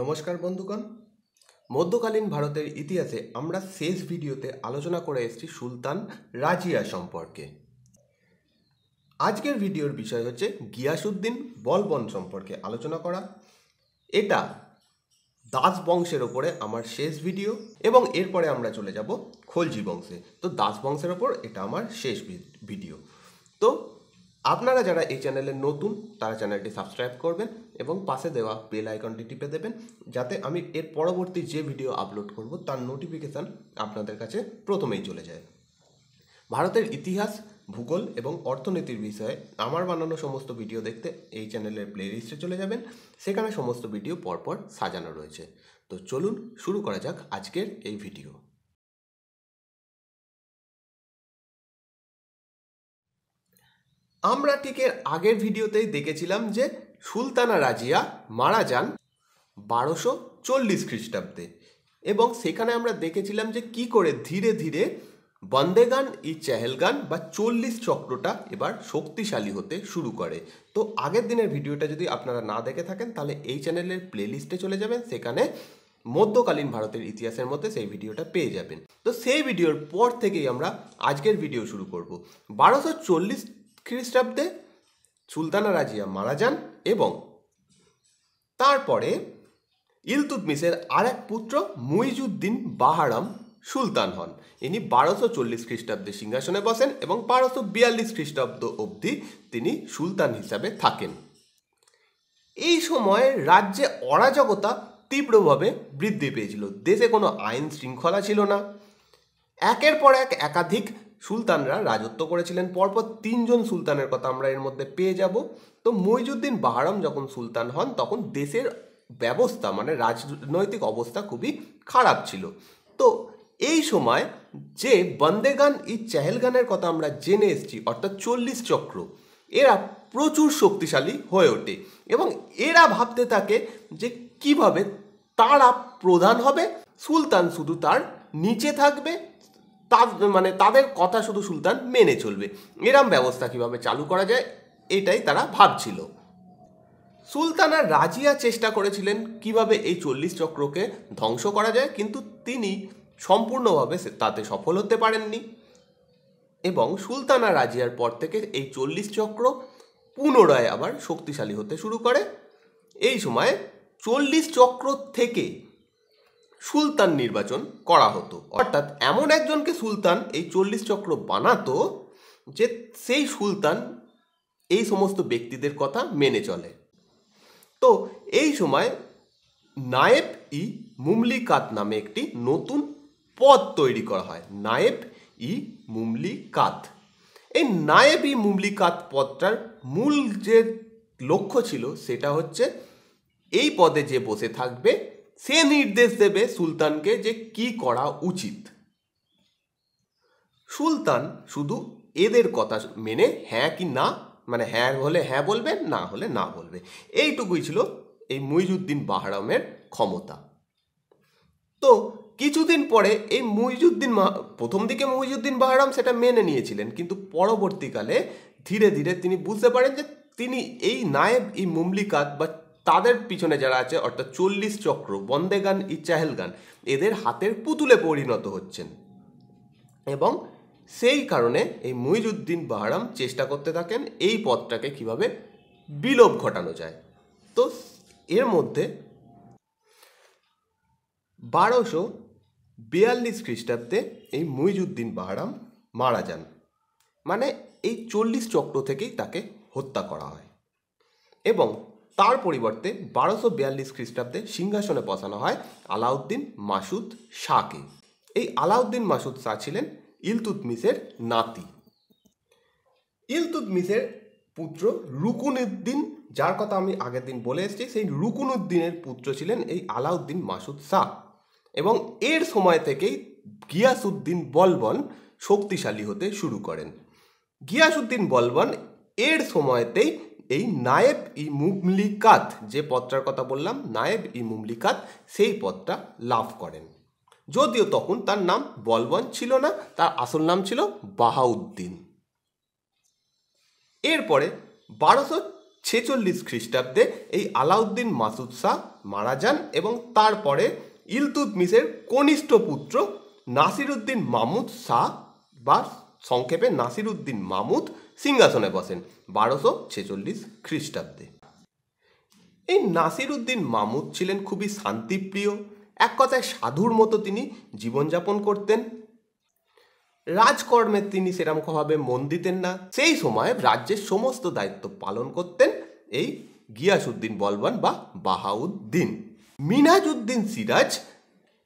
নমস্কার বন্ধুগণ মধ্যকালীন ভারতের ইতিহাসে আমরা শেষ ভিডিওতে আলোচনা করে এসেছি সুলতান রাজিয়া সম্পর্কে আজকের ভিডিওর বিষয় হচ্ছে গিয়াসুদ্দিন বলবন সম্পর্কে আলোচনা করা এটা দাস বংশের ওপরে আমার শেষ ভিডিও এবং এরপরে আমরা চলে যাব খলজি বংশে তো দাস বংশের ওপর এটা আমার শেষ ভিডিও তো আপনারা যারা এই চ্যানেলে নতুন তারা চ্যানেলটি সাবস্ক্রাইব করবেন এবং পাশে দেওয়া বেল আইকনটি টিপে দেবেন যাতে আমি এর পরবর্তী যে ভিডিও আপলোড করব তার নোটিফিকেশান আপনাদের কাছে প্রথমেই চলে যায় ভারতের ইতিহাস ভূগোল এবং অর্থনীতির বিষয়ে আমার বানানো সমস্ত ভিডিও দেখতে এই চ্যানেলের প্লেলিস্টে চলে যাবেন সেখানে সমস্ত ভিডিও পরপর সাজানো রয়েছে তো চলুন শুরু করা যাক আজকের এই ভিডিও আমরা ঠিক এর আগের ভিডিওতেই দেখেছিলাম যে সুলতানা রাজিয়া মারা যান বারোশো চল্লিশ খ্রিস্টাব্দে এবং সেখানে আমরা দেখেছিলাম যে কি করে ধীরে ধীরে বন্দেগান ই চেহেলগান বা চল্লিশ চক্রটা এবার শক্তিশালী হতে শুরু করে তো আগের দিনের ভিডিওটা যদি আপনারা না দেখে থাকেন তাহলে এই চ্যানেলের প্লেলিস্টে চলে যাবেন সেখানে মধ্যকালীন ভারতের ইতিহাসের মধ্যে সেই ভিডিওটা পেয়ে যাবেন তো সেই ভিডিওর পর থেকেই আমরা আজকের ভিডিও শুরু করব বারোশো চল্লিশ খ্রিস্টাব্দে সুলতানা রাজিয়া মারা যান এবং তারপরে ইলতুতমিসের আর এক পুত্র মুইজুদ্দিন বাহারাম সুলতান হন ইনি বারোশো চল্লিশ খ্রিস্টাব্দে সিংহাসনে বসেন এবং বারোশো বিয়াল্লিশ খ্রিস্টাব্দ অবধি তিনি সুলতান হিসাবে থাকেন এই সময়ে রাজ্যে অরাজকতা তীব্রভাবে বৃদ্ধি পেয়েছিল দেশে কোনো আইন শৃঙ্খলা ছিল না একের পর এক একাধিক সুলতানরা রাজত্ব করেছিলেন পরপর তিনজন সুলতানের কথা আমরা এর মধ্যে পেয়ে যাব তো মইজুদ্দিন বাহারাম যখন সুলতান হন তখন দেশের ব্যবস্থা মানে রাজনৈতিক অবস্থা খুবই খারাপ ছিল তো এই সময় যে বন্দেগান ই চেহেলগানের কথা আমরা জেনে এসেছি অর্থাৎ চল্লিশ চক্র এরা প্রচুর শক্তিশালী হয়ে ওঠে এবং এরা ভাবতে থাকে যে কিভাবে তারা প্রধান হবে সুলতান শুধু তার নিচে থাকবে মানে তাদের কথা শুধু সুলতান মেনে চলবে এরম ব্যবস্থা কিভাবে চালু করা যায় এটাই তারা ভাবছিল সুলতানা রাজিয়া চেষ্টা করেছিলেন কিভাবে এই চল্লিশ চক্রকে ধ্বংস করা যায় কিন্তু তিনি সম্পূর্ণভাবে তাতে সফল হতে পারেননি এবং সুলতানা রাজিয়ার পর থেকে এই চল্লিশ চক্র পুনরায় আবার শক্তিশালী হতে শুরু করে এই সময় চল্লিশ চক্র থেকে সুলতান নির্বাচন করা হতো অর্থাৎ এমন একজনকে সুলতান এই চল্লিশ চক্র বানাতো যে সেই সুলতান এই সমস্ত ব্যক্তিদের কথা মেনে চলে তো এই সময় নায়েব ই মুমলিকাত নামে একটি নতুন পদ তৈরি করা হয় নায়েব ই মুমলিকাত এই নায়েব ই মুমলিকাত পদটার মূল যে লক্ষ্য ছিল সেটা হচ্ছে এই পদে যে বসে থাকবে সে নির্দেশ দেবে সুলতানকে যে কি করা উচিত সুলতান শুধু এদের কথা মেনে হ্যাঁ কি না মানে হ্যাঁ হলে হ্যাঁ বলবে না হলে না বলবে এইটুকুই ছিল এই মুইজুদ্দিন বাহারামের ক্ষমতা তো কিছুদিন পরে এই মুইজুদ্দিন প্রথম দিকে মুইজুদ্দিন বাহারাম সেটা মেনে নিয়েছিলেন কিন্তু পরবর্তীকালে ধীরে ধীরে তিনি বুঝতে পারেন যে তিনি এই নায়েব ই মুমলিকাত বা তাদের পিছনে যারা আছে অর্থাৎ চল্লিশ চক্র বন্দে গান ইচ্ছাহেল গান এদের হাতের পুতুলে পরিণত হচ্ছেন এবং সেই কারণে এই মহিজুদ্দিন বাহারাম চেষ্টা করতে থাকেন এই পথটাকে কিভাবে বিলোপ ঘটানো যায় তো এর মধ্যে বারোশো বিয়াল্লিশ খ্রিস্টাব্দে এই মহিজুদ্দিন বাহারাম মারা যান মানে এই চল্লিশ চক্র থেকেই তাকে হত্যা করা হয় এবং তার পরিবর্তে বারোশো বিয়াল্লিশ খ্রিস্টাব্দে সিংহাসনে বসানো হয় আলাউদ্দিন মাসুদ শাহকে এই আলাউদ্দিন মাসুদ শাহ ছিলেন ইলতুতমিসের নাতি ইলতুতমিসের পুত্র রুকুনুদ্দিন যার কথা আমি আগের দিন বলে এসেছি সেই রুকুনুদ্দিনের পুত্র ছিলেন এই আলাউদ্দিন মাসুদ শাহ এবং এর সময় থেকেই গিয়াসুদ্দিন বলবন শক্তিশালী হতে শুরু করেন গিয়াসুদ্দিন বলবন এর সময়তেই এই নায়েব ই মুমলিকাত যে পদটার কথা বললাম নায়েব ই মুমলিকাত সেই পদটা লাভ করেন যদিও তখন তার নাম বলবন ছিল না তার আসল নাম ছিল বাহাউদ্দিন এরপরে বারোশো ছেচল্লিশ খ্রিস্টাব্দে এই আলাউদ্দিন মাসুদ শাহ মারা যান এবং তারপরে ইলতুতমিসের কনিষ্ঠ পুত্র নাসিরুদ্দিন মামুদ শাহ বা সংক্ষেপে নাসিরুদ্দিন মামুদ সিংহাসনে বসেন বারোশো ছেচল্লিশ খ্রিস্টাব্দে এই নাসির উদ্দিন মামুদ ছিলেন খুবই শান্তিপ্রিয় এক কথায় সাধুর মতো তিনি জীবনযাপন করতেন রাজকর্মে তিনি সেরকমভাবে মন দিতেন না সেই সময়ে রাজ্যের সমস্ত দায়িত্ব পালন করতেন এই উদ্দিন বলবান বা বাহাউদ্দিন মিনাজউদ্দিন সিরাজ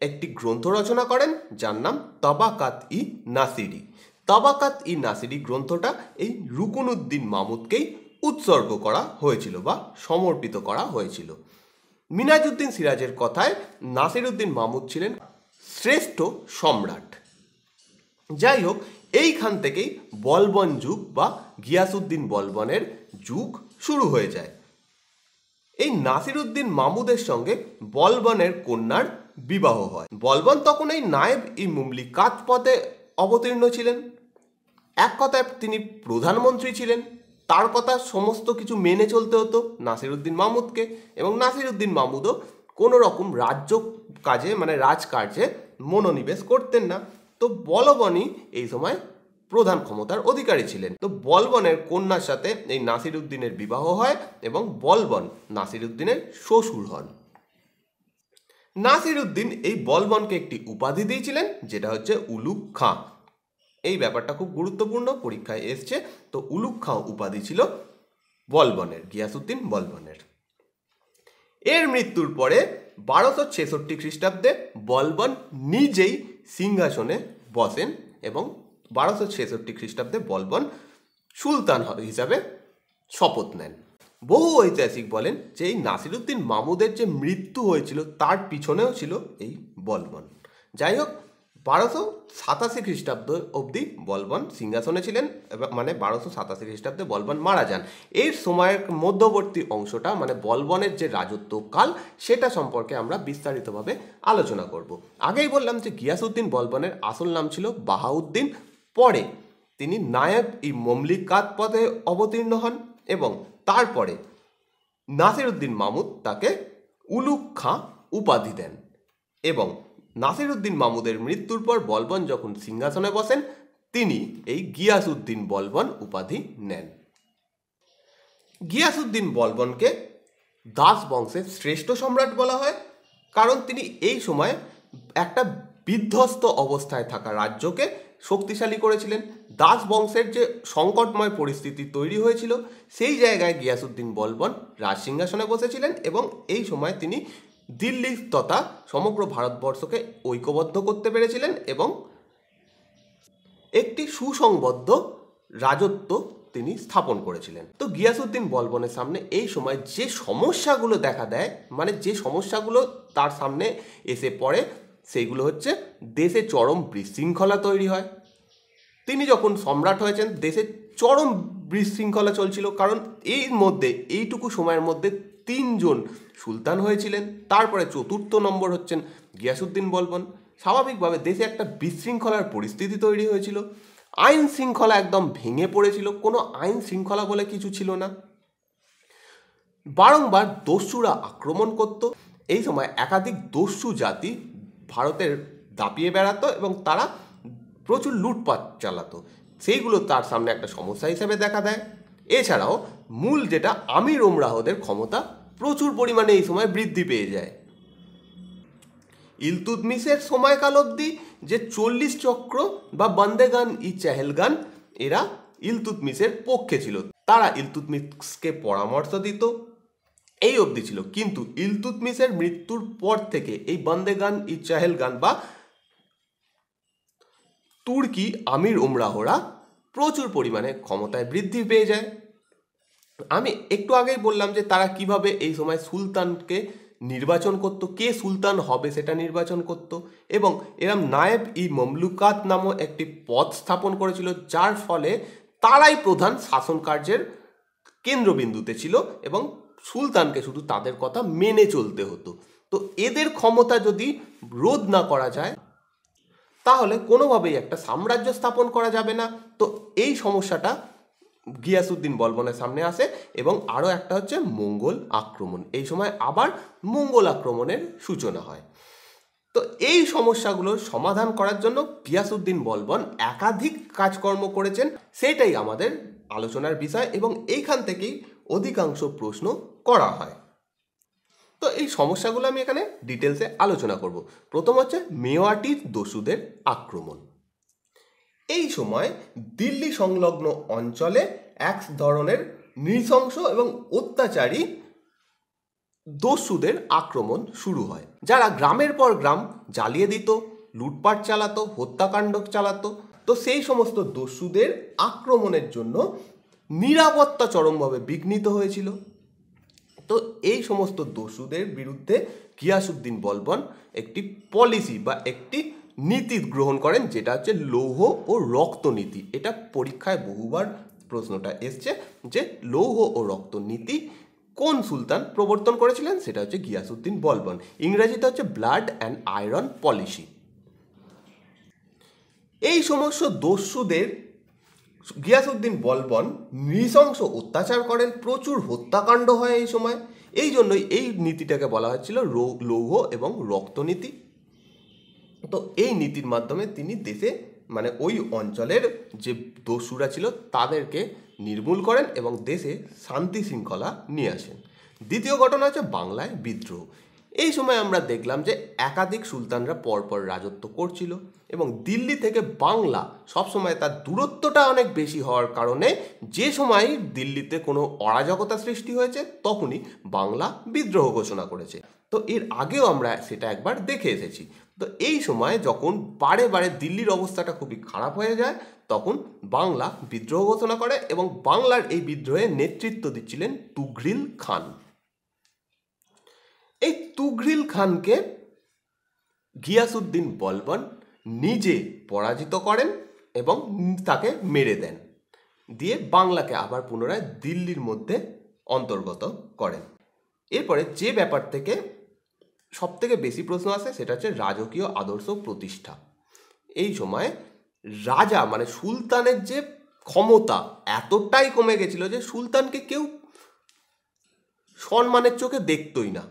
একটি গ্রন্থ রচনা করেন যার নাম তবাকাত ই নাসিরি তাবাকাত ই নাসিরি গ্রন্থটা এই রুকুনুদ্দিন মামুদকেই উৎসর্গ করা হয়েছিল বা সমর্পিত করা হয়েছিল মিনাজউদ্দিন সিরাজের কথায় নাসিরুদ্দিন মামুদ ছিলেন শ্রেষ্ঠ সম্রাট যাই হোক এইখান থেকেই বলবন যুগ বা গিয়াসুদ্দিন বলবনের যুগ শুরু হয়ে যায় এই নাসিরুদ্দিন মামুদের সঙ্গে বলবনের কন্যার বিবাহ হয় বলবন তখন এই নায়েব ই মুমলি কাজপথে অবতীর্ণ ছিলেন এক কথায় তিনি প্রধানমন্ত্রী ছিলেন তার কথা সমস্ত কিছু মেনে চলতে হতো নাসিরুদ্দিন মাহমুদকে এবং নাসিরুদ্দিন মাহমুদও কোনো রকম রাজ্য কাজে মানে রাজকার্যে মনোনিবেশ করতেন না তো বলবনই এই সময় প্রধান ক্ষমতার অধিকারী ছিলেন তো বলবনের কন্যার সাথে এই নাসিরুদ্দিনের বিবাহ হয় এবং বলবন নাসিরুদ্দিনের শ্বশুর হন নাসিরুদ্দিন এই বলবনকে একটি উপাধি দিয়েছিলেন যেটা হচ্ছে উলুক খাঁ এই ব্যাপারটা খুব গুরুত্বপূর্ণ পরীক্ষায় এসছে তো উলুক্ষা উপাধি ছিল বলবনের গিয়াসুদ্দিন বলবনের এর মৃত্যুর পরে বারোশো ছেষট্টি খ্রিস্টাব্দে বলবন নিজেই সিংহাসনে বসেন এবং বারোশো ছেষট্টি খ্রিস্টাব্দে বলবন সুলতান হিসাবে শপথ নেন বহু ঐতিহাসিক বলেন যে এই নাসিরুদ্দিন মামুদের যে মৃত্যু হয়েছিল তার পিছনেও ছিল এই বলবন যাই হোক বারোশো সাতাশি খ্রিস্টাব্দ অবধি বলবন সিংহাসনে ছিলেন মানে বারোশো সাতাশি খ্রিস্টাব্দে বলবন মারা যান এই সময়ের মধ্যবর্তী অংশটা মানে বলবনের যে রাজত্বকাল সেটা সম্পর্কে আমরা বিস্তারিতভাবে আলোচনা করব আগেই বললাম যে গিয়াসউদ্দিন বলবনের আসল নাম ছিল বাহাউদ্দিন পরে তিনি নায়েব ই মমলিকাত পদে অবতীর্ণ হন এবং তারপরে নাসিরউদ্দিন মামুদ তাকে উলুক খাঁ উপাধি দেন এবং উদ্দিন মামুদের মৃত্যুর পর বলবন যখন সিংহাসনে বসেন তিনি এই গিয়াসউদ্দিন বলবন উপাধি নেন গিয়াসউদ্দিন বলবনকে দাস বংশের শ্রেষ্ঠ সম্রাট বলা হয় কারণ তিনি এই সময় একটা বিধ্বস্ত অবস্থায় থাকা রাজ্যকে শক্তিশালী করেছিলেন দাস বংশের যে সংকটময় পরিস্থিতি তৈরি হয়েছিল সেই জায়গায় গিয়াসুদ্দিন বলবন রাজ সিংহাসনে বসেছিলেন এবং এই সময় তিনি দিল্লি তথা সমগ্র ভারতবর্ষকে ঐক্যবদ্ধ করতে পেরেছিলেন এবং একটি সুসংবদ্ধ রাজত্ব তিনি স্থাপন করেছিলেন তো গিয়াসুদ্দিন বলবনের সামনে এই সময় যে সমস্যাগুলো দেখা দেয় মানে যে সমস্যাগুলো তার সামনে এসে পড়ে সেইগুলো হচ্ছে দেশে চরম বিশৃঙ্খলা তৈরি হয় তিনি যখন সম্রাট হয়েছেন দেশে চরম বিশৃঙ্খলা চলছিল কারণ এর মধ্যে এইটুকু সময়ের মধ্যে তিনজন সুলতান হয়েছিলেন তারপরে চতুর্থ নম্বর হচ্ছেন গিয়াসুদ্দিন বলবন স্বাভাবিকভাবে দেশে একটা বিশৃঙ্খলার পরিস্থিতি তৈরি হয়েছিল আইন শৃঙ্খলা একদম ভেঙে পড়েছিল কোনো আইন শৃঙ্খলা বলে কিছু ছিল না বারংবার দস্যুরা আক্রমণ করত এই সময় একাধিক দস্যু জাতি ভারতের দাপিয়ে বেড়াতো এবং তারা প্রচুর লুটপাট চালাতো সেইগুলো তার সামনে একটা সমস্যা হিসেবে দেখা দেয় এছাড়াও মূল যেটা আমির ওমরাহদের ক্ষমতা প্রচুর পরিমাণে এই সময় বৃদ্ধি পেয়ে যায় ইলতুদমিসের সময়কাল অবধি যে চল্লিশ চক্র বা বন্দেগান ই গান এরা ইলতুতমিসের পক্ষে ছিল তারা ইলতুতমিসকে পরামর্শ দিত এই অবধি ছিল কিন্তু ইলতুতমিসের মৃত্যুর পর থেকে এই বন্দেগান ই গান বা তুর্কি আমির উমরাহরা প্রচুর পরিমাণে ক্ষমতায় বৃদ্ধি পেয়ে যায় আমি একটু আগেই বললাম যে তারা কিভাবে এই সময় সুলতানকে নির্বাচন করত কে সুলতান হবে সেটা নির্বাচন করত এবং এরম নায়েব ই মমলুকাত নামও একটি পদ স্থাপন করেছিল যার ফলে তারাই প্রধান শাসন কার্যের কেন্দ্রবিন্দুতে ছিল এবং সুলতানকে শুধু তাদের কথা মেনে চলতে হতো তো এদের ক্ষমতা যদি রোধ না করা যায় তাহলে কোনোভাবেই একটা সাম্রাজ্য স্থাপন করা যাবে না তো এই সমস্যাটা গিয়াসুদ্দিন বলবনের সামনে আসে এবং আরও একটা হচ্ছে মঙ্গল আক্রমণ এই সময় আবার মঙ্গল আক্রমণের সূচনা হয় তো এই সমস্যাগুলো সমাধান করার জন্য গিয়াসুদ্দিন বলবন একাধিক কাজকর্ম করেছেন সেটাই আমাদের আলোচনার বিষয় এবং এইখান থেকেই অধিকাংশ প্রশ্ন করা হয় তো এই সমস্যাগুলো আমি এখানে ডিটেলসে আলোচনা করব প্রথম হচ্ছে মেওয়াটির দস্যুদের আক্রমণ এই সময় দিল্লি সংলগ্ন অঞ্চলে এক ধরনের নৃশংস এবং অত্যাচারী দস্যুদের আক্রমণ শুরু হয় যারা গ্রামের পর গ্রাম জ্বালিয়ে দিত লুটপাট চালাতো হত্যাকাণ্ড চালাতো তো সেই সমস্ত দস্যুদের আক্রমণের জন্য নিরাপত্তা চরমভাবে বিঘ্নিত হয়েছিল তো এই সমস্ত দস্যুদের বিরুদ্ধে গিয়াসুদ্দিন বলবন একটি পলিসি বা একটি নীতি গ্রহণ করেন যেটা হচ্ছে লৌহ ও রক্ত নীতি এটা পরীক্ষায় বহুবার প্রশ্নটা এসছে যে লৌহ ও রক্ত নীতি কোন সুলতান প্রবর্তন করেছিলেন সেটা হচ্ছে গিয়াসুদ্দিন বলবন ইংরেজিতে হচ্ছে ব্লাড অ্যান্ড আয়রন পলিসি এই সমস্ত দস্যুদের গিয়াসুদ্দিন বলবন নৃশংস অত্যাচার করেন প্রচুর হত্যাকাণ্ড হয় এই সময় এই জন্যই এই নীতিটাকে বলা হয়েছিল লৌহ এবং রক্তনীতি তো এই নীতির মাধ্যমে তিনি দেশে মানে ওই অঞ্চলের যে দস্যুরা ছিল তাদেরকে নির্মূল করেন এবং দেশে শান্তি শৃঙ্খলা নিয়ে আসেন দ্বিতীয় ঘটনা হচ্ছে বাংলায় বিদ্রোহ এই সময় আমরা দেখলাম যে একাধিক সুলতানরা পরপর রাজত্ব করছিল এবং দিল্লি থেকে বাংলা সবসময় তার দূরত্বটা অনেক বেশি হওয়ার কারণে যে সময় দিল্লিতে কোনো অরাজকতা সৃষ্টি হয়েছে তখনই বাংলা বিদ্রোহ ঘোষণা করেছে তো এর আগেও আমরা সেটা একবার দেখে এসেছি তো এই সময় যখন বারে বারে দিল্লির অবস্থাটা খুবই খারাপ হয়ে যায় তখন বাংলা বিদ্রোহ ঘোষণা করে এবং বাংলার এই বিদ্রোহে নেতৃত্ব দিচ্ছিলেন তুঘ্রিল খান এই তুঘ্রিল খানকে গিয়াসুদ্দিন বলবন নিজে পরাজিত করেন এবং তাকে মেরে দেন দিয়ে বাংলাকে আবার পুনরায় দিল্লির মধ্যে অন্তর্গত করেন এরপরে যে ব্যাপার থেকে সব থেকে বেশি প্রশ্ন আসে সেটা হচ্ছে রাজকীয় আদর্শ প্রতিষ্ঠা এই সময় রাজা মানে সুলতানের যে ক্ষমতা এতটাই কমে গেছিল যে সুলতানকে কেউ সম্মানের চোখে দেখতই না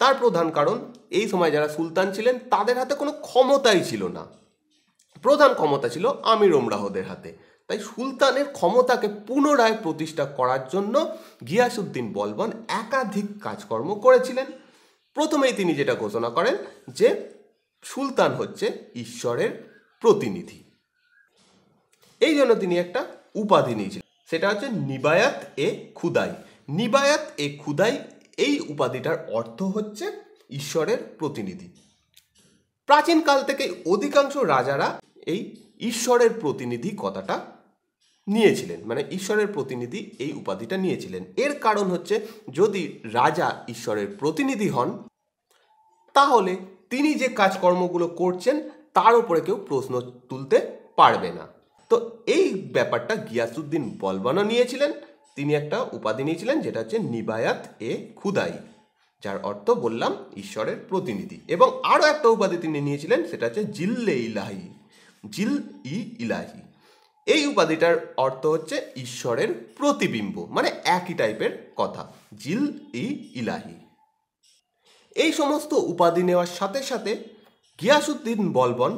তার প্রধান কারণ এই সময় যারা সুলতান ছিলেন তাদের হাতে কোনো ক্ষমতাই ছিল না প্রধান ক্ষমতা ছিল আমির ওমরাহদের হাতে তাই সুলতানের ক্ষমতাকে পুনরায় প্রতিষ্ঠা করার জন্য গিয়াসুদ্দিন বলবন একাধিক কাজকর্ম করেছিলেন প্রথমেই তিনি যেটা ঘোষণা করেন যে সুলতান হচ্ছে ঈশ্বরের প্রতিনিধি এই জন্য তিনি একটা উপাধি নিয়েছিলেন সেটা হচ্ছে নিবায়াত এ খুদাই নিবায়াত এ খুদাই এই উপাধিটার অর্থ হচ্ছে ঈশ্বরের প্রতিনিধি প্রাচীনকাল থেকে অধিকাংশ রাজারা এই ঈশ্বরের প্রতিনিধি কথাটা নিয়েছিলেন মানে ঈশ্বরের প্রতিনিধি এই উপাধিটা নিয়েছিলেন এর কারণ হচ্ছে যদি রাজা ঈশ্বরের প্রতিনিধি হন তাহলে তিনি যে কাজকর্মগুলো করছেন তার উপরে কেউ প্রশ্ন তুলতে পারবে না তো এই ব্যাপারটা গিয়াসুদ্দিন বলবানা নিয়েছিলেন তিনি একটা উপাধি নিয়েছিলেন যেটা হচ্ছে নিবায়াত এ খুদাই যার অর্থ বললাম ঈশ্বরের প্রতিনিধি এবং আরও একটা উপাধি তিনি নিয়েছিলেন সেটা হচ্ছে জিল্লে ইলাহি জিল ই ইলাহি এই উপাধিটার অর্থ হচ্ছে ঈশ্বরের প্রতিবিম্ব মানে একই টাইপের কথা জিল ই ইলাহি এই সমস্ত উপাধি নেওয়ার সাথে সাথে গিয়াসুদ্দিন বলবন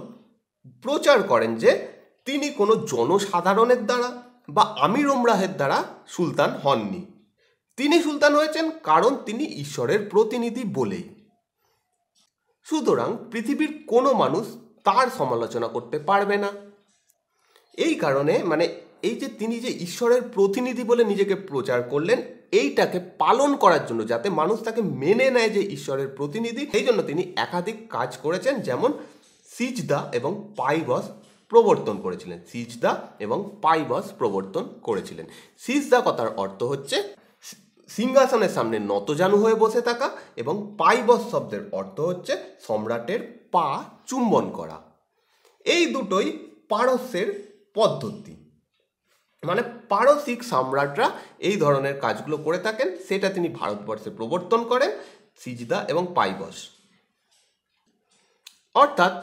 প্রচার করেন যে তিনি কোনো জনসাধারণের দ্বারা বা আমির ওমরাহের দ্বারা সুলতান হননি তিনি সুলতান হয়েছেন কারণ তিনি ঈশ্বরের প্রতিনিধি বলেই সুতরাং পৃথিবীর কোনো মানুষ তার সমালোচনা করতে পারবে না এই কারণে মানে এই যে তিনি যে ঈশ্বরের প্রতিনিধি বলে নিজেকে প্রচার করলেন এইটাকে পালন করার জন্য যাতে মানুষ তাকে মেনে নেয় যে ঈশ্বরের প্রতিনিধি সেই জন্য তিনি একাধিক কাজ করেছেন যেমন সিজদা এবং পাইবস প্রবর্তন করেছিলেন সিজদা এবং পাইবস প্রবর্তন করেছিলেন সিজদা কথার অর্থ হচ্ছে সিংহাসনের সামনে নতজানু হয়ে বসে থাকা এবং পাইবস শব্দের অর্থ হচ্ছে সম্রাটের পা চুম্বন করা এই দুটোই পারস্যের পদ্ধতি মানে পারসিক সম্রাটরা এই ধরনের কাজগুলো করে থাকেন সেটা তিনি ভারতবর্ষে প্রবর্তন করেন সিজদা এবং পাইবস অর্থাৎ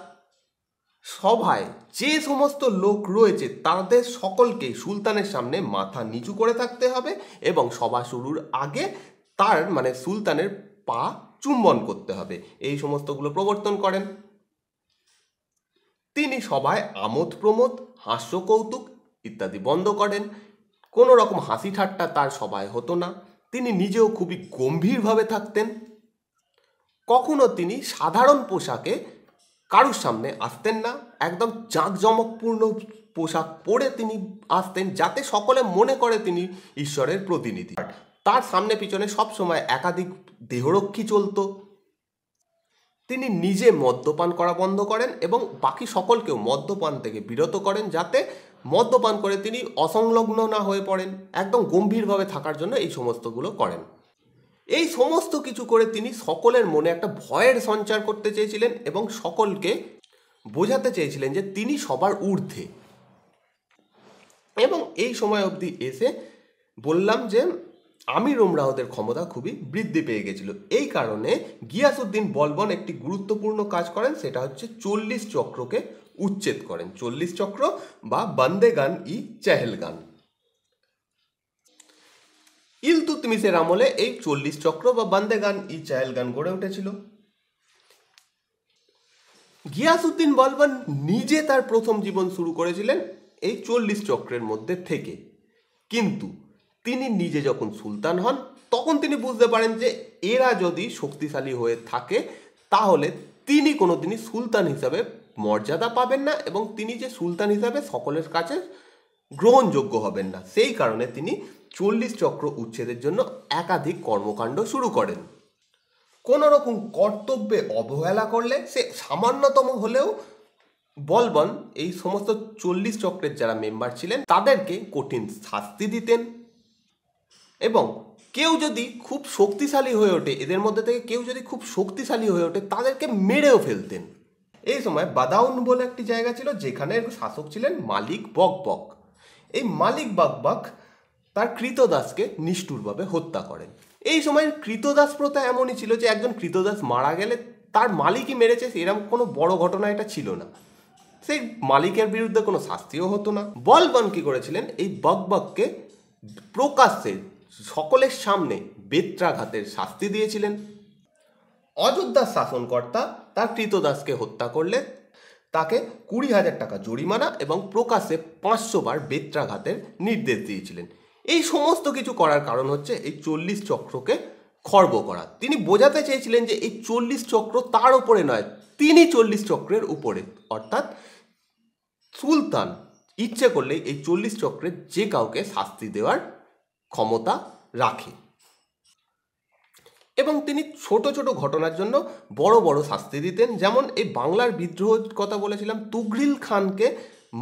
সভায় যে সমস্ত লোক রয়েছে তাদের সকলকে সুলতানের সামনে মাথা নিচু করে থাকতে হবে এবং সভা শুরুর আগে তার মানে সুলতানের পা চুম্বন করতে হবে এই সমস্তগুলো প্রবর্তন করেন তিনি সভায় আমোদ প্রমোদ হাস্য কৌতুক ইত্যাদি বন্ধ করেন কোনো রকম হাসি ঠাট্টা তার সবাই হতো না তিনি নিজেও খুবই গম্ভীরভাবে থাকতেন কখনো তিনি সাধারণ পোশাকে কারুর সামনে আসতেন না একদম জাঁকজমকপূর্ণ পোশাক পরে তিনি আসতেন যাতে সকলে মনে করে তিনি ঈশ্বরের প্রতিনিধি তার সামনে পিছনে সবসময় একাধিক দেহরক্ষী চলতো তিনি নিজে মদ্যপান করা বন্ধ করেন এবং বাকি সকলকেও মদ্যপান থেকে বিরত করেন যাতে মদ্যপান করে তিনি অসংলগ্ন না হয়ে পড়েন একদম গম্ভীরভাবে থাকার জন্য এই সমস্তগুলো করেন এই সমস্ত কিছু করে তিনি সকলের মনে একটা ভয়ের সঞ্চার করতে চেয়েছিলেন এবং সকলকে বোঝাতে চেয়েছিলেন যে তিনি সবার ঊর্ধ্বে এবং এই সময় অবধি এসে বললাম যে আমির উমরাহদের ক্ষমতা খুবই বৃদ্ধি পেয়ে গেছিল এই কারণে গিয়াসুদ্দিন বলবন একটি গুরুত্বপূর্ণ কাজ করেন সেটা হচ্ছে চল্লিশ চক্রকে উচ্ছেদ করেন চল্লিশ চক্র বা বন্দে গান ই চেহেল গান ইলতুতমিসের আমলে এই চল্লিশ চক্র বা বন্দে গান ই চাহেল গান গড়ে উঠেছিল গিয়াসুদ্দিন বলবন নিজে তার প্রথম জীবন শুরু করেছিলেন এই চল্লিশ চক্রের মধ্যে থেকে কিন্তু তিনি নিজে যখন সুলতান হন তখন তিনি বুঝতে পারেন যে এরা যদি শক্তিশালী হয়ে থাকে তাহলে তিনি কোনো দিনই সুলতান হিসাবে মর্যাদা পাবেন না এবং তিনি যে সুলতান হিসাবে সকলের কাছে গ্রহণযোগ্য হবেন না সেই কারণে তিনি চল্লিশ চক্র উচ্ছেদের জন্য একাধিক কর্মকাণ্ড শুরু করেন কোনো রকম কর্তব্যে অবহেলা করলে সে সামান্যতম হলেও বলবন এই সমস্ত চল্লিশ চক্রের যারা মেম্বার ছিলেন তাদেরকে কঠিন শাস্তি দিতেন এবং কেউ যদি খুব শক্তিশালী হয়ে ওঠে এদের মধ্যে থেকে কেউ যদি খুব শক্তিশালী হয়ে ওঠে তাদেরকে মেরেও ফেলতেন এই সময় বাদাউন বলে একটি জায়গা ছিল যেখানে শাসক ছিলেন মালিক বকবক এই মালিক বকবক তার কৃতদাসকে নিষ্ঠুরভাবে হত্যা করেন এই সময় কৃতদাস প্রথা এমনই ছিল যে একজন কৃতদাস মারা গেলে তার মালিকই মেরেছে এরকম কোনো বড় ঘটনা এটা ছিল না সেই মালিকের বিরুদ্ধে কোনো শাস্তিও হতো না বলবন কি করেছিলেন এই বককে প্রকাশ্যে সকলের সামনে বেত্রাঘাতের শাস্তি দিয়েছিলেন অযোধ্যার শাসনকর্তা তার কৃতদাসকে হত্যা করলে তাকে কুড়ি হাজার টাকা জরিমানা এবং প্রকাশে পাঁচশো বার বেত্রাঘাতের নির্দেশ দিয়েছিলেন এই সমস্ত কিছু করার কারণ হচ্ছে এই চল্লিশ চক্রকে খর্ব করা তিনি বোঝাতে চেয়েছিলেন যে এই চল্লিশ চক্র তার উপরে নয় তিনি চল্লিশ চক্রের উপরে অর্থাৎ সুলতান ইচ্ছে করলে এই চল্লিশ চক্রের যে কাউকে শাস্তি দেওয়ার ক্ষমতা রাখে এবং তিনি ছোট ছোট ঘটনার জন্য বড় বড় শাস্তি দিতেন যেমন এই বাংলার বিদ্রোহ কথা বলেছিলাম তুগরিল খানকে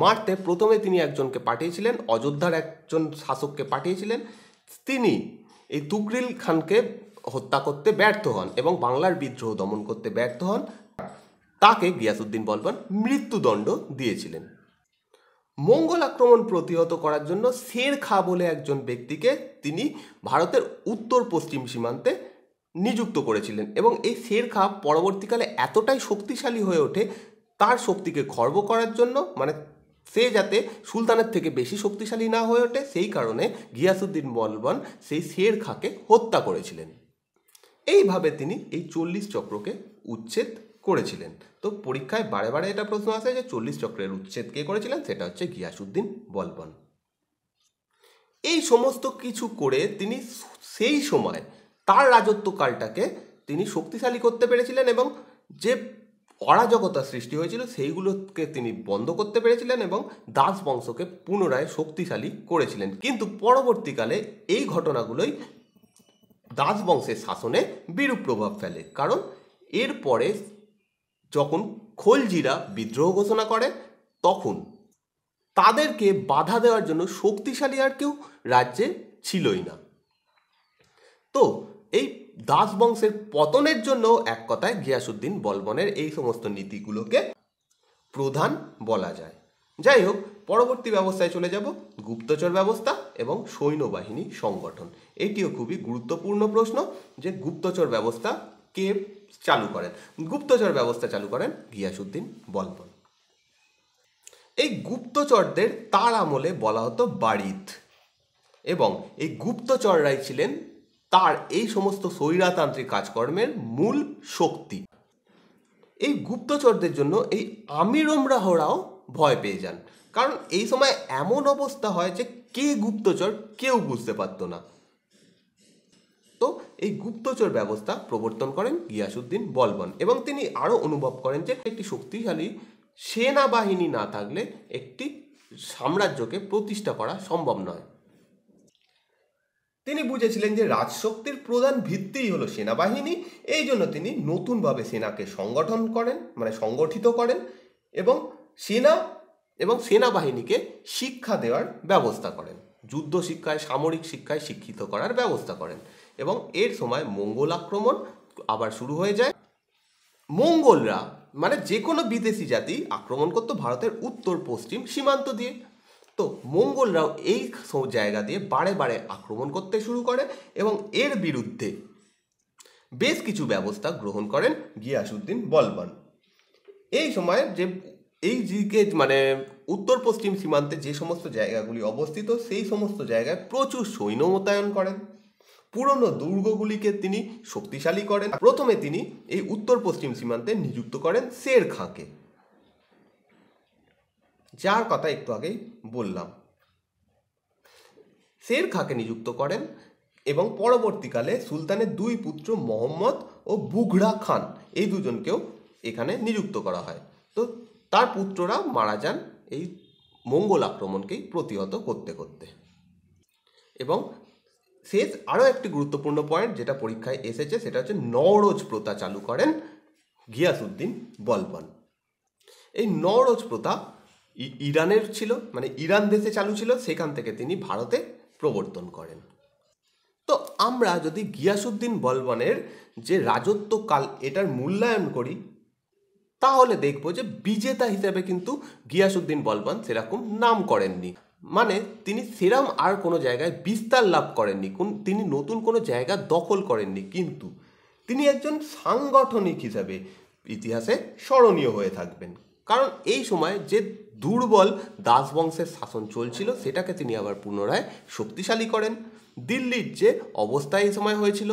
মারতে প্রথমে তিনি একজনকে পাঠিয়েছিলেন অযোধ্যার একজন শাসককে পাঠিয়েছিলেন তিনি এই তুগরিল খানকে হত্যা করতে ব্যর্থ হন এবং বাংলার বিদ্রোহ দমন করতে ব্যর্থ হন তাকে গিয়াসুদ্দিন বলবান মৃত্যুদণ্ড দিয়েছিলেন মঙ্গল আক্রমণ প্রতিহত করার জন্য শের খা বলে একজন ব্যক্তিকে তিনি ভারতের উত্তর পশ্চিম সীমান্তে নিযুক্ত করেছিলেন এবং এই শের খা পরবর্তীকালে এতটাই শক্তিশালী হয়ে ওঠে তার শক্তিকে খর্ব করার জন্য মানে সে যাতে সুলতানের থেকে বেশি শক্তিশালী না হয়ে ওঠে সেই কারণে গিয়াসুদ্দিন মলবন সেই শের খাকে হত্যা করেছিলেন এইভাবে তিনি এই চল্লিশ চক্রকে উচ্ছেদ করেছিলেন তো পরীক্ষায় বারে বারে এটা প্রশ্ন আসে যে চল্লিশ চক্রের উচ্ছেদ কে করেছিলেন সেটা হচ্ছে গিয়াসুদ্দিন বলবন এই সমস্ত কিছু করে তিনি সেই সময় তার রাজত্বকালটাকে তিনি শক্তিশালী করতে পেরেছিলেন এবং যে অরাজকতা সৃষ্টি হয়েছিল সেইগুলোকে তিনি বন্ধ করতে পেরেছিলেন এবং দাস বংশকে পুনরায় শক্তিশালী করেছিলেন কিন্তু পরবর্তীকালে এই ঘটনাগুলোই দাস বংশের শাসনে বিরূপ প্রভাব ফেলে কারণ এরপরে যখন খলজিরা বিদ্রোহ ঘোষণা করে তখন তাদেরকে বাধা দেওয়ার জন্য শক্তিশালী আর কেউ রাজ্যে ছিলই না তো এই দাস বংশের পতনের জন্য এক কথায় গিয়াসুদ্দিন বলবনের এই সমস্ত নীতিগুলোকে প্রধান বলা যায় যাই হোক পরবর্তী ব্যবস্থায় চলে যাব গুপ্তচর ব্যবস্থা এবং সৈন্যবাহিনী সংগঠন এটিও খুবই গুরুত্বপূর্ণ প্রশ্ন যে গুপ্তচর ব্যবস্থা কে চালু করেন গুপ্তচর ব্যবস্থা চালু করেন গিয়াসুদ্দিন বলবন এই গুপ্তচরদের তার আমলে বলা হতো বাড়িত এবং এই গুপ্তচররাই ছিলেন তার এই সমস্ত স্বৈরাতান্ত্রিক কাজকর্মের মূল শক্তি এই গুপ্তচরদের জন্য এই আমির ওমরাহরাও ভয় পেয়ে যান কারণ এই সময় এমন অবস্থা হয় যে কে গুপ্তচর কেউ বুঝতে পারতো না তো এই গুপ্তচর ব্যবস্থা প্রবর্তন করেন গিয়াসুদ্দিন বলবন এবং তিনি আরও অনুভব করেন যে একটি শক্তিশালী সেনাবাহিনী না থাকলে একটি সাম্রাজ্যকে প্রতিষ্ঠা করা সম্ভব নয় তিনি বুঝেছিলেন যে রাজশক্তির প্রধান ভিত্তিই হলো সেনাবাহিনী এই জন্য তিনি নতুনভাবে সেনাকে সংগঠন করেন মানে সংগঠিত করেন এবং সেনা এবং সেনাবাহিনীকে শিক্ষা দেওয়ার ব্যবস্থা করেন যুদ্ধ শিক্ষায় সামরিক শিক্ষায় শিক্ষিত করার ব্যবস্থা করেন এবং এর সময় মঙ্গল আক্রমণ আবার শুরু হয়ে যায় মঙ্গলরা মানে যে কোনো বিদেশি জাতি আক্রমণ করতো ভারতের উত্তর পশ্চিম সীমান্ত দিয়ে তো মঙ্গলরাও এই জায়গা দিয়ে বারে বারে আক্রমণ করতে শুরু করে এবং এর বিরুদ্ধে বেশ কিছু ব্যবস্থা গ্রহণ করেন গিয়াসুদ্দিন বলবান এই সময় যে এই দিকে মানে উত্তর পশ্চিম সীমান্তে যে সমস্ত জায়গাগুলি অবস্থিত সেই সমস্ত জায়গায় প্রচুর সৈন্য মোতায়েন করেন পুরনো দুর্গগুলিকে তিনি শক্তিশালী করেন প্রথমে তিনি এই উত্তর পশ্চিম সীমান্তে নিযুক্ত করেন শের খাঁকে যার কথা একটু আগেই বললাম শের খাঁকে নিযুক্ত করেন এবং পরবর্তীকালে সুলতানের দুই পুত্র মোহাম্মদ ও বুঘড়া খান এই দুজনকেও এখানে নিযুক্ত করা হয় তো তার পুত্ররা মারা যান এই মঙ্গল আক্রমণকেই প্রতিহত করতে করতে এবং শেষ আরও একটি গুরুত্বপূর্ণ পয়েন্ট যেটা পরীক্ষায় এসেছে সেটা হচ্ছে নরজ প্রথা চালু করেন গিয়াসুদ্দিন বলবন এই নরজ প্রথা ইরানের ছিল মানে ইরান দেশে চালু ছিল সেখান থেকে তিনি ভারতে প্রবর্তন করেন তো আমরা যদি গিয়াসুদ্দিন বলবনের যে রাজত্বকাল এটার মূল্যায়ন করি তাহলে দেখব যে বিজেতা হিসেবে কিন্তু গিয়াসুদ্দিন বলবান সেরকম নাম করেননি মানে তিনি সেরাম আর কোনো জায়গায় বিস্তার লাভ করেননি কোন তিনি নতুন কোনো জায়গা দখল করেননি কিন্তু তিনি একজন সাংগঠনিক হিসাবে ইতিহাসে স্মরণীয় হয়ে থাকবেন কারণ এই সময় যে দুর্বল দাসবংশের শাসন চলছিল সেটাকে তিনি আবার পুনরায় শক্তিশালী করেন দিল্লির যে অবস্থা এই সময় হয়েছিল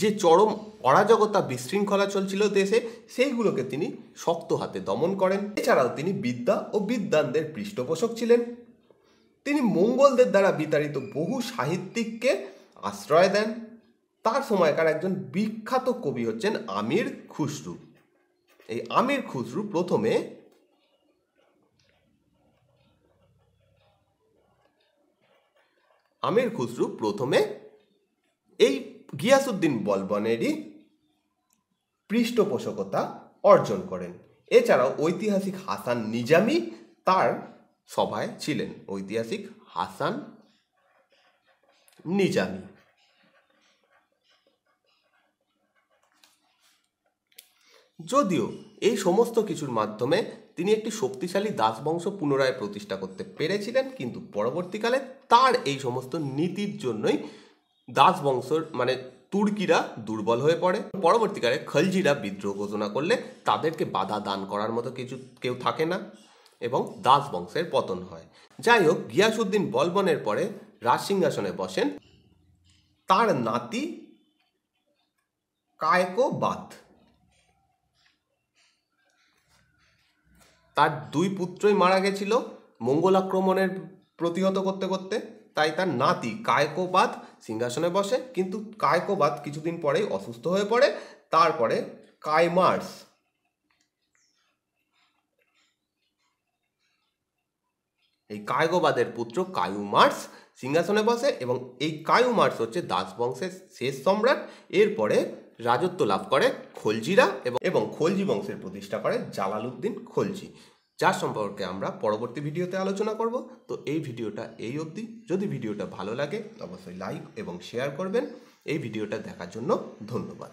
যে চরম অরাজকতা বিশৃঙ্খলা চলছিল দেশে সেইগুলোকে তিনি শক্ত হাতে দমন করেন এছাড়াও তিনি বিদ্যা ও বিদ্বানদের পৃষ্ঠপোষক ছিলেন তিনি মঙ্গলদের দ্বারা বিতাড়িত বহু সাহিত্যিককে আশ্রয় দেন তার সময়কার একজন বিখ্যাত কবি হচ্ছেন আমির খুসরু এই আমির খুসরু প্রথমে আমির খুসরু প্রথমে এই গিয়াসুদ্দিন বলবনেরই পৃষ্ঠপোষকতা অর্জন করেন এছাড়াও ঐতিহাসিক হাসান নিজামি তার সভায় ছিলেন ঐতিহাসিক হাসান নিজামি যদিও এই সমস্ত কিছুর মাধ্যমে তিনি একটি শক্তিশালী দাসবংশ পুনরায় প্রতিষ্ঠা করতে পেরেছিলেন কিন্তু পরবর্তীকালে তার এই সমস্ত নীতির জন্যই দাস বংশর মানে তুর্কিরা দুর্বল হয়ে পড়ে পরবর্তীকালে খলজিরা বিদ্রোহ ঘোষণা করলে তাদেরকে বাধা দান করার মতো কিছু কেউ থাকে না এবং দাস বংশের পতন হয় যাই হোক গিয়াসুদ্দিন বলবনের পরে রাজসিংহাসনে বসেন তার নাতি কায়কোবাদ তার দুই পুত্রই মারা গেছিল মঙ্গল আক্রমণের প্রতিহত করতে করতে তাই তার নাতি কায়কোবাদ সিংহাসনে বসে কিন্তু কায়কোবাদ কিছুদিন পরেই অসুস্থ হয়ে পড়ে তারপরে কাইমার্স এই কায়গোবাদের পুত্র কায়ুমার্স সিংহাসনে বসে এবং এই কায়ুমার্স হচ্ছে দাস বংশের শেষ সম্রাট এরপরে রাজত্ব লাভ করে খলজিরা এবং খলজি বংশের প্রতিষ্ঠা করে জালালউদ্দিন খলজি যা সম্পর্কে আমরা পরবর্তী ভিডিওতে আলোচনা করব তো এই ভিডিওটা এই অবধি যদি ভিডিওটা ভালো লাগে অবশ্যই লাইক এবং শেয়ার করবেন এই ভিডিওটা দেখার জন্য ধন্যবাদ